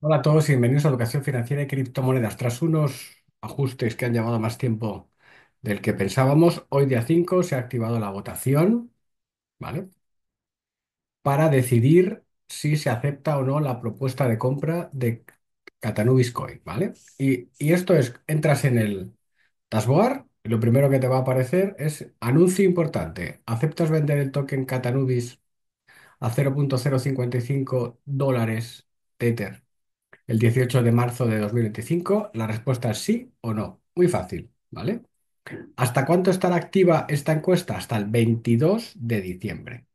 Hola a todos y bienvenidos a Educación Financiera y Criptomonedas. Tras unos ajustes que han llevado más tiempo del que pensábamos, hoy día 5 se ha activado la votación, ¿vale? Para decidir si se acepta o no la propuesta de compra de Catanubis Coin, ¿vale? Y, esto es, entras en el dashboard y lo primero que te va a aparecer es anuncio importante. ¿Aceptas vender el token Catanubis a 0.055 dólares Tether? el 18 de marzo de 2025? La respuesta es sí o no. Muy fácil, ¿vale? ¿Hasta cuánto estará activa esta encuesta? Hasta el 22 de diciembre.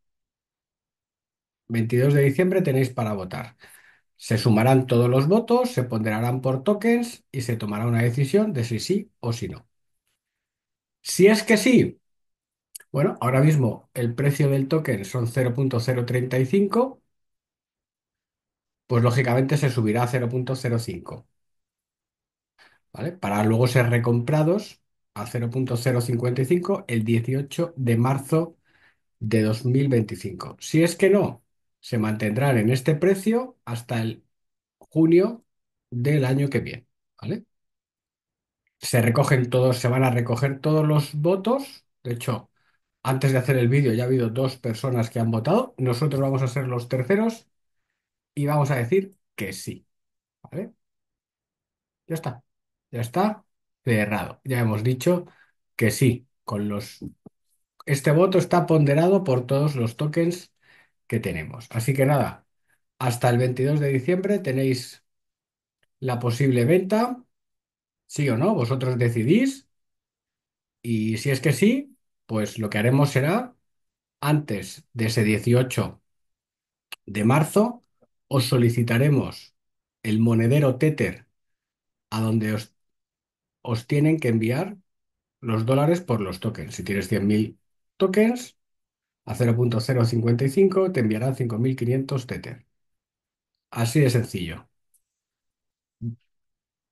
22 de diciembre tenéis para votar. Se sumarán todos los votos, se ponderarán por tokens y se tomará una decisión de si sí o si no. Si es que sí, bueno, ahora mismo el precio del token son 0.035 pues lógicamente se subirá a 0.05, ¿vale? Para luego ser recomprados a 0.055 el 18 de marzo de 2025. Si es que no, se mantendrán en este precio hasta el junio del año que viene, ¿vale? Se recogen todos, se van a recoger todos los votos. De hecho, antes de hacer el vídeo ya ha habido dos personas que han votado. Nosotros vamos a ser los terceros y vamos a decir que sí. ¿Vale? Ya está. Ya está cerrado. Ya hemos dicho que sí. Con los... Este voto está ponderado por todos los tokens que tenemos. Así que nada, hasta el 22 de diciembre tenéis la posible venta. Sí o no, vosotros decidís. Y si es que sí, pues lo que haremos será antes de ese 18 de marzo os solicitaremos el monedero Tether a donde os, tienen que enviar los dólares por los tokens. Si tienes 100.000 tokens a 0.055, te enviarán 5.500 Tether. Así de sencillo.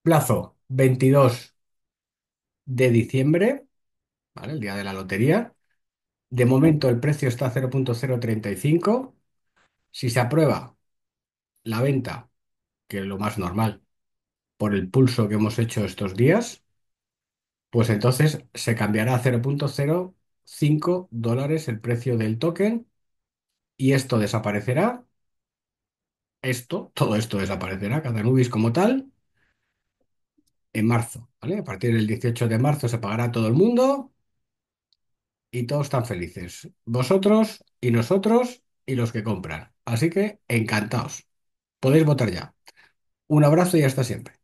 Plazo 22 de diciembre, el día de la lotería. De momento el precio está a 0.035. Si se aprueba, la venta, que es lo más normal, por el pulso que hemos hecho estos días, pues entonces se cambiará a 0.05 dólares el precio del token y esto desaparecerá. Esto, todo esto desaparecerá, Catanubis como tal, en marzo. ¿vale? A partir del 18 de marzo se pagará todo el mundo y todos están felices. Vosotros y nosotros y los que compran. Así que encantados. Podéis votar ya. Un abrazo y hasta siempre.